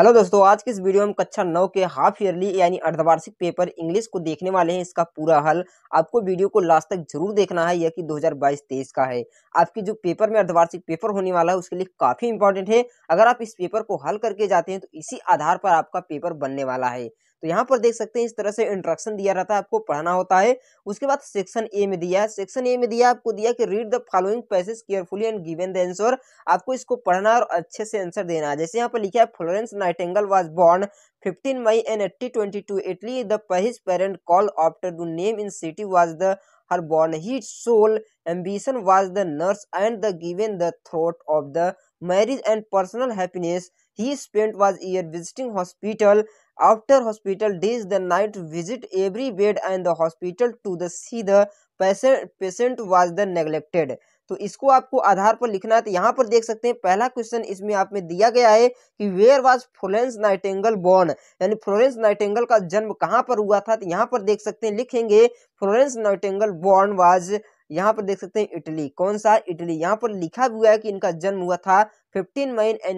Hello दोस्तों आज की इस वीडियो में कक्षा नौ के हाफ ईयरली यानी अर्धवार्षिक पेपर इंग्लिश को देखने वाले हैं इसका पूरा हल आपको वीडियो को लास्ट तक जरूर देखना है यह कि 2022-23 का है आपकी जो पेपर में अर्धवार्षिक पेपर होने वाला है उसके लिए काफ़ी इंपॉर्टेंट है अगर आप इस पेपर को हल करके जाते हैं तो इसी आधार पर आपका पेपर बनने वाला है तो यहाँ पर देख सकते हैं इस तरह से इंट्रक्शन दिया रहता है आपको पढ़ना होता है उसके बाद सेक्शन ए में दिया है सेक्शन ए में दिया आपको दिया कि read the following passage carefully and given the answer आपको इसको पढ़ना और अच्छे से आंसर देना है जैसे यहाँ पर लिखा है Florence Nightingale was born 15 May in eighty twenty to Italy the पहिज parent call after the name in city was the her born he soul ambition was the nurse and the given the throat of the marriage and personal happiness He spent was year visiting hospital. After hospital days, the night visit every bed and the hospital to the see the patient patient was the neglected. तो इसको आपको आधार पर लिखना है तो यहाँ पर देख सकते हैं पहला क्वेश्चन इसमें आप में दिया गया है कि where was Florence Nightingale born यानी फ्लोरेंस नाइटेंगल का जन्म कहाँ पर हुआ था तो यहाँ पर देख सकते हैं लिखेंगे फ्लोरेंस नाइटेंगल बॉर्न वाज यहाँ पर देख सकते हैं इटली कौन सा इटली यहाँ पर लिखा हुआ है कि इनका जन्म हुआ था 15 मई एन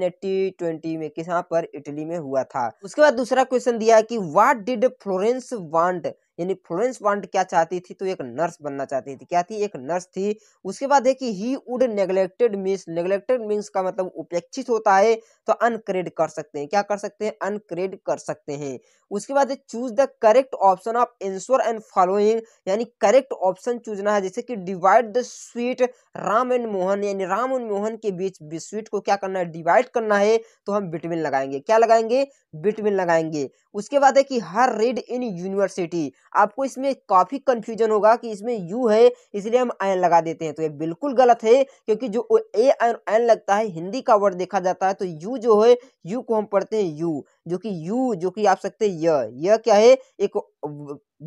में किस पर इटली में हुआ था उसके बाद दूसरा क्वेश्चन दिया है कि वाट डिड फ्लोरेंस वांट यानी फ्लोरेंस वांट क्या चाहती थी तो एक नर्स बनना चाहती थी क्या थी एक नर्स थी उसके बाद है कि he would neglected means neglected means का मतलब उपेक्षित होता है तो अनक्रेड कर सकते हैं क्या कर सकते हैं अनक्रेड कर सकते हैं उसके बाद choose the correct option of answer and following यानी करेक्ट ऑप्शन चूजना है जैसे कि divide the sweet Ram and Mohan यानी राम एंड मोहन के बीच स्वीट को क्या करना है डिवाइड करना है तो हम बिटवीन लगाएंगे क्या लगाएंगे बिटवीन लगाएंगे उसके बाद है कि हर रेड इन यूनिवर्सिटी आपको इसमें काफ़ी कंफ्यूजन होगा कि इसमें यू है इसलिए हम आयन लगा देते हैं तो ये बिल्कुल गलत है क्योंकि जो ए आयन आयन लगता है हिंदी का वर्ड देखा जाता है तो यू जो है यू को हम पढ़ते हैं यू जो कि यू जो कि आप सकते हैं य यह क्या है एक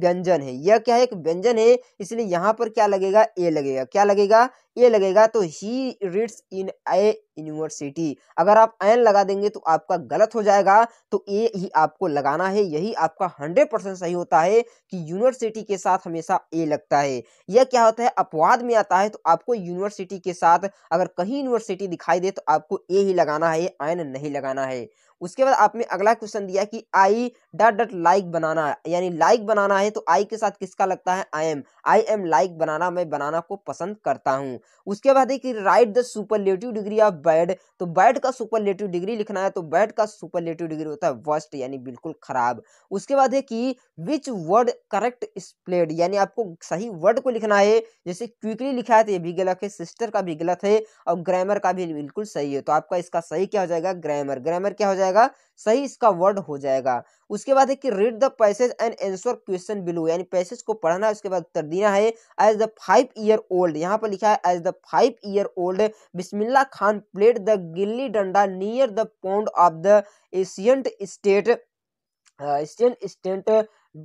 व्यंजन है यह क्या है एक व्यंजन है इसलिए यहाँ पर क्या लगेगा ए लगेगा क्या लगेगा ए लगेगा तो he reads in A university अगर आप एन लगा देंगे तो आपका गलत हो जाएगा तो ए ही आपको लगाना है यही आपका हंड्रेड परसेंट सही होता है कि यूनिवर्सिटी के साथ हमेशा ए लगता है यह क्या होता है अपवाद में आता है तो आपको यूनिवर्सिटी के साथ अगर कहीं यूनिवर्सिटी दिखाई दे तो आपको ए ही लगाना है एन नहीं लगाना है उसके बाद आपने अगला क्वेश्चन दिया कि आई डट डट लाइक बनाना यानी लाइक बनाना है तो आई के साथ किसका लगता है I am I am like banana मैं बनाना को पसंद करता हूँ उसके बाद है कि write the superlative degree of bad तो बैड का सुपरलेटिव डिग्री लिखना है तो बैड का सुपरलेटिव डिग्री होता है वर्स्ट यानी बिल्कुल खराब उसके बाद है कि विच वर्ड करेक्ट स्प्लेड यानी आपको सही वर्ड को लिखना है जैसे क्विकली लिखा है तो ये भी गलत है सिस्टर का भी गलत है और ग्रामर का भी बिल्कुल सही है तो आपका इसका सही क्या हो जाएगा ग्रामर ग्रामर क्या हो जाएगा सही इसका वर्ड हो जाएगा उसके बाद है कि read the passage and answer question below यानी पैसेज को पढ़ना उसके बाद उत्तर देना है as the five year old यहाँ पर लिखा है as the five year old Bismillah Khan played the gilli danda near the pond of the ancient state Asian state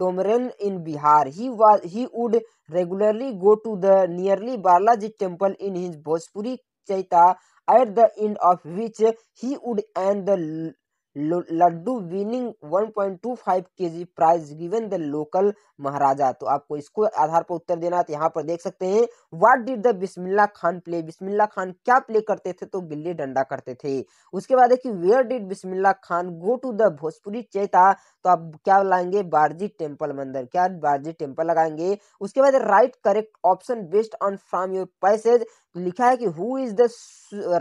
Dumraon in Bihar he was he would regularly go to the nearly Balaji temple in his Bhojpuri chaita at the end of which he would and the laddu winning 1.25 KG price given the local Maharaja तो आपको इसको आधार पर उत्तर देना है तो यहाँ पर देख सकते हैं what did the Bismillah Khan play Bismillah Khan क्या प्ले करते थे तो गिल्ली डंडा करते थे उसके बाद देखिए where did Bismillah Khan go to the Bhojpuri chaita तो आप क्या लाएंगे बारजी टेम्पल मंदिर क्या बारजी टेम्पल लगाएंगे उसके बाद write correct option based on from your passage लिखा है कि who is the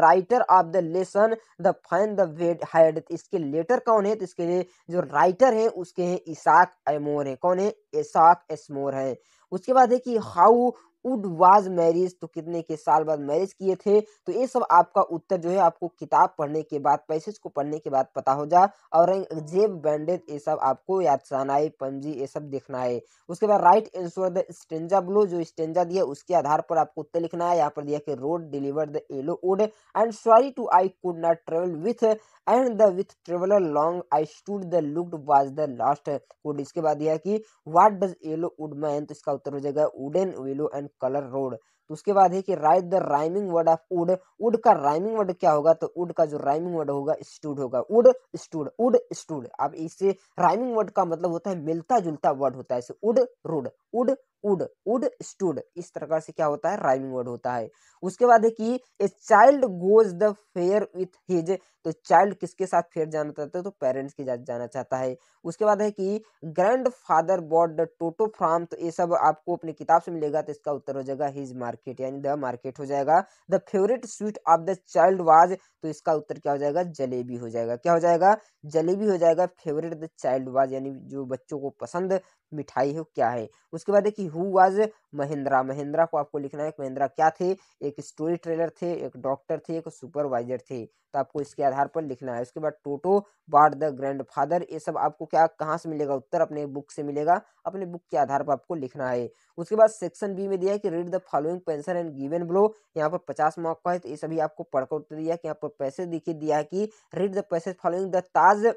writer of the lesson the fine the head इसके इसके लेटर कौन है तो इसके लिए जो राइटर है उसके हैं इसाक एमोर है कौन है इसाक एसमोर है उसके बाद है कि हाउ उड वाज मैरिज तो कितने के साल बाद मैरिज किए थे तो ये सब आपका उत्तर जो है आपको किताब पढ़ने के बाद पैसेज को पढ़ने के बाद पता हो जा और जेब बैंडेज ये सब आपको याद सहना है पंजी ये सब देखना है उसके बाद write answer the stanza below जो स्टेंजा दिया उसके आधार पर आपको उत्तर लिखना है यहाँ पर दिया कि road deliver the yellow wood and sorry to I could not travel with and the with traveller long I stood the looked was the last wood इसके बाद यह कि what does yellow wood mean तो इसका उत्तर हो जाएगा wooden yellow and colour road तो उसके बाद है कि write the rhyming word of wood wood का राइमिंग वर्ड क्या होगा तो वुड का जो राइमिंग वर्ड होगा स्टूड होगा वुड स्टूड वुड स्टूड अब इससे राइमिंग वर्ड का मतलब होता है मिलता जुलता वर्ड होता है वुड रूड वुड उड उड स्टूड इस प्रकार से क्या होता है राइमिंग वर्ड होता है उसके बाद है कि a child goes the fair with his तो चाइल्ड किसके साथ फेयर जाना चाहता है तो पेरेंट्स के साथ जाना चाहता है उसके बाद है कि ग्रैंड फादर बॉड द टोटो फ्राम तो ये सब आपको अपनी किताब से मिलेगा तो इसका उत्तर हो जाएगा हिज मार्केट यानी द मार्केट हो जाएगा the favourite sweet of the child was तो इसका उत्तर क्या हो जाएगा जलेबी हो जाएगा क्या हो जाएगा जलेबी हो जाएगा फेवरेट द चाइल्ड वाज यानी जो बच्चों को पसंद मिठाई है क्या है उसके बाद देखिए हु वाज महिंद्रा महिंद्रा को आपको लिखना है महिंद्रा क्या थे एक स्टोरी ट्रेलर थे एक डॉक्टर थे एक सुपरवाइजर थे तो आपको इसके आधार पर लिखना है उसके बाद टोटो बाट द फादर ये सब आपको क्या कहाँ से मिलेगा उत्तर अपने बुक से मिलेगा अपने बुक के आधार पर आपको लिखना है उसके बाद सेक्शन बी में दिया है कि read the following pension and given below यहाँ पर पचास मार्क का है तो ये सभी आपको पढ़कर उत्तर दिया कि यहाँ पर पैसे दिखे दिया है कि read the passage following the Taj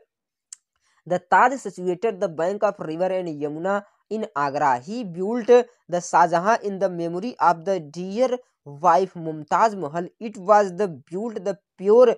the Taj situated the bank of river and Yamuna in Agra he built the Shahjahan in the memory of the dear wife Mumtaz Mahal it was the built the pure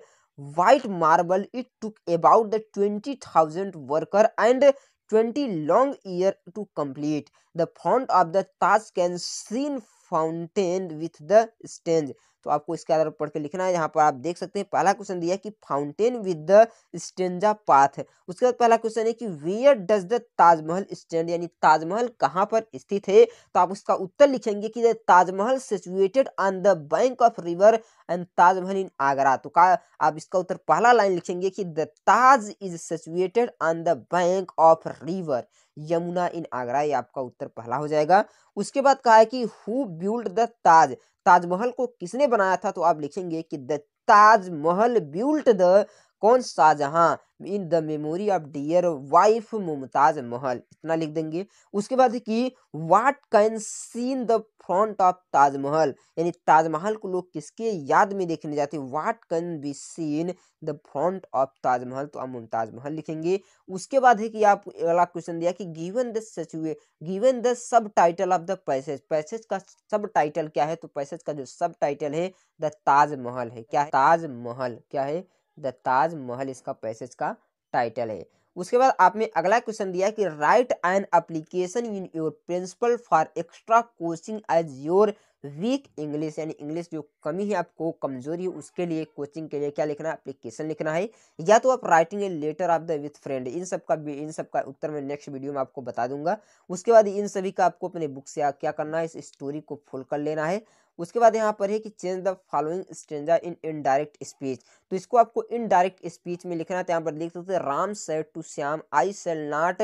white marble it took about the twenty thousand worker and twenty long year to complete the front of the Taj can seen fountain with the stanza तो आपको इसके आधार पर पढ़ के लिखना है यहाँ पर आप देख सकते हैं पहला क्वेश्चन दिया कि fountain with the stanza path उसके बाद पहला क्वेश्चन है कि where does the Taj Mahal stand यानी ताजमहल कहाँ पर स्थित है तो आप उसका उत्तर लिखेंगे कि Taj Mahal situated on the bank of river and Taj Mahal in Agra तो का आप इसका उत्तर पहला लाइन लिखेंगे कि the Taj is situated on the bank of river Yamuna in Agra ये आपका उत्तर पहला हो जाएगा उसके बाद कहा है कि who build the Taj Taj Mahal को किसने बनाया था तो आप लिखेंगे कि द ताजमहल बिल्ट द कौन Shahjahan in the memory of dear wife Mumtaz Mahal इतना लिख देंगे उसके बाद कि what can seen the front of Taj Mahal यानी ताजमहल को लोग किसके याद में देखने जाते हैं what can be seen the front of Taj Mahal तो हम मुमताज महल लिखेंगे उसके बाद है कि आप अगला क्वेश्चन दिया कि गिवन द सचुए given the subtitle of the passage passage का सब टाइटल क्या है तो पैसेज का जो सब टाइटल है द ताजमहल है क्या है ताजमहल क्या है द ताजमहल इसका पैसेज का टाइटल है उसके बाद आपने अगला क्वेश्चन दिया कि write an application in your principal for extra coaching as your weak English यानी इंग्लिश जो कमी है आपको कमजोरी है उसके लिए कोचिंग के लिए क्या लिखना है अप्लीकेशन लिखना है या तो आप writing a letter of the with friend in सब का इन सब का उत्तर मैं नेक्स्ट वीडियो में आपको बता दूंगा उसके बाद इन सभी का आपको अपने बुक से क्या करना है इस स्टोरी को फुल कर लेना है उसके बाद यहाँ पर है कि change the following stanza in indirect speech तो इसको आपको इनडायरेक्ट स्पीच में लिखना है तो यहाँ पर लिख सकते हैं Ram said to Shyam I shall not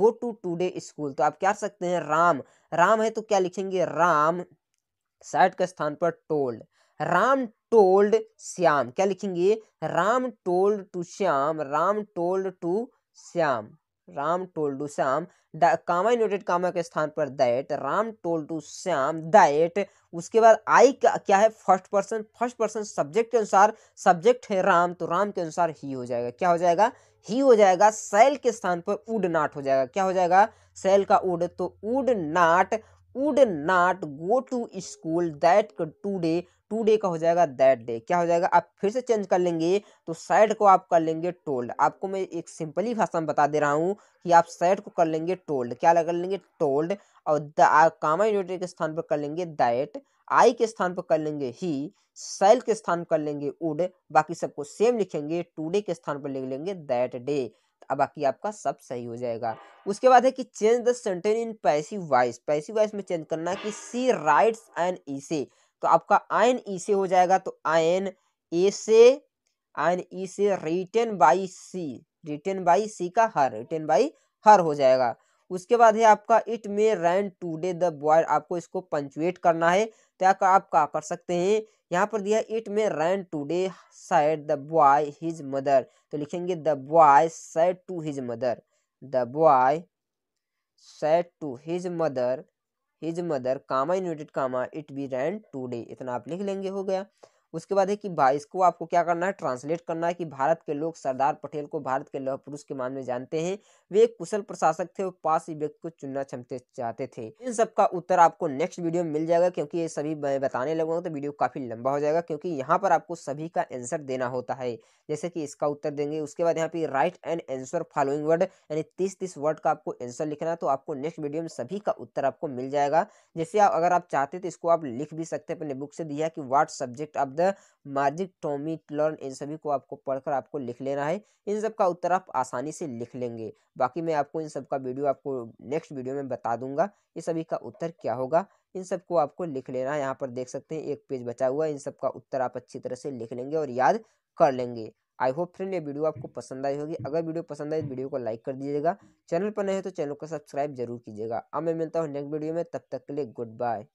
go to today school तो आप क्या सकते हैं राम राम है तो क्या लिखेंगे राम सेट के स्थान पर टोल्ड राम टोल्ड श्याम क्या लिखेंगे Ram told to Shyam Ram told to Shyam Ram told to Shyam comma inverted comma के स्थान पर that Ram told to Shyam that उसके बाद आई का क्या है first person first person subject के अनुसार सब्जेक्ट है राम तो राम के अनुसार ही हो जाएगा क्या हो जाएगा ही हो जाएगा सेल के स्थान पर उड नाट हो जाएगा क्या हो जाएगा सेल का उड तो would not would not go to school that today today का हो जाएगा दैट डे क्या हो जाएगा आप फिर से चेंज कर लेंगे तो सैड को आप कर लेंगे टोल्ड आपको मैं एक सिंपली भाषा में बता दे रहा हूँ कि आप सैड को कर लेंगे टोल्ड क्या कर लेंगे टोल्ड और कामा यूनिट के स्थान पर कर लेंगे दैट आई के स्थान पर कर लेंगे ही सेल के स्थान पर कर लेंगे उड बाकी सबको सेम लिखेंगे टू डे के स्थान पर लिख लेंगे दैट डे अब बाकी आपका सब सही हो जाएगा उसके बाद है कि change the sentence in passive voice passive voice में चेंज करना कि सी राइट्स एंड इसे तो आपका आयन ई e से हो जाएगा तो आयन ए से आयन ई e से written by C written by C का हर रिटेन बाई हर हो जाएगा उसके बाद है आपका it may rain today the boy आपको इसको पंचुएट करना है तो आपका आप क्या कर सकते हैं यहाँ पर दिया it may rain today said the boy his mother तो लिखेंगे the boy said to his mother the boy said to his mother his mother comma united comma it be rain today इतना आप लिख लेंगे हो गया उसके बाद है कि इसको आपको क्या करना है ट्रांसलेट करना है कि भारत के लोग सरदार पटेल को भारत के लौह पुरुष के मान में जानते हैं वे एक कुशल प्रशासक थे और पास ही व्यक्ति को चुनना क्षमते चाहते थे इन सब का उत्तर आपको नेक्स्ट वीडियो में मिल जाएगा क्योंकि ये सभी मैं बताने लगा तो वीडियो काफी लंबा हो जाएगा क्योंकि यहाँ पर आपको सभी का आंसर देना होता है जैसे कि इसका उत्तर देंगे उसके बाद यहाँ पे write and answer following word यानी तीस तीस वर्ड का आपको आंसर लिखना है तो आपको नेक्स्ट वीडियो में सभी का उत्तर आपको मिल जाएगा जैसे अगर आप चाहते तो इसको आप लिख भी सकते अपने बुक से दिया कि what subject of the the magic Tommy learn in सभी को आपको पढ़कर आपको लिख लेना है इन सब का उत्तर आप आसानी से लिख लेंगे बाकी मैं आपको इन सब का वीडियो आपको नेक्स्ट वीडियो में बता दूंगा ये सभी का उत्तर क्या होगा इन सब को आपको लिख लेना है यहाँ पर देख सकते हैं एक पेज बचा हुआ है इन सब का उत्तर आप अच्छी तरह से लिख लेंगे और याद कर लेंगे आई होप फ्रेंड ये वीडियो आपको पसंद आई होगी अगर वीडियो पसंद आए तो वीडियो को लाइक कर दीजिएगा चैनल पर नए हो तो चैनल को सब्सक्राइब जरूर कीजिएगा अब मैं मिलता हूँ नेक्स्ट वीडियो में तब तक के लिए गुड बाय